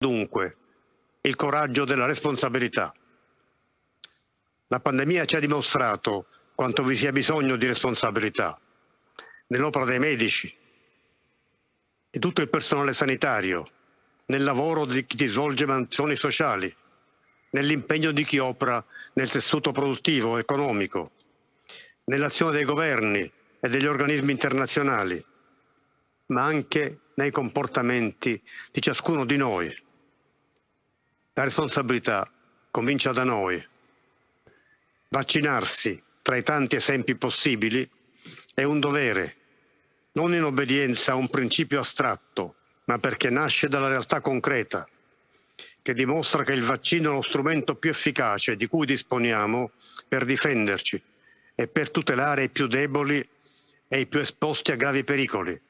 Dunque, il coraggio della responsabilità. La pandemia ci ha dimostrato quanto vi sia bisogno di responsabilità nell'opera dei medici e tutto il personale sanitario, nel lavoro di chi svolge mansioni sociali, nell'impegno di chi opera nel tessuto produttivo, e economico, nell'azione dei governi e degli organismi internazionali, ma anche nei comportamenti di ciascuno di noi. La responsabilità comincia da noi. Vaccinarsi, tra i tanti esempi possibili, è un dovere, non in obbedienza a un principio astratto, ma perché nasce dalla realtà concreta, che dimostra che il vaccino è lo strumento più efficace di cui disponiamo per difenderci e per tutelare i più deboli e i più esposti a gravi pericoli.